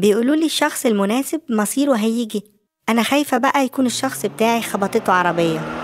بيقولوا لي الشخص المناسب مصيره هيجي أنا خايفة بقى يكون الشخص بتاعي خبطته عربية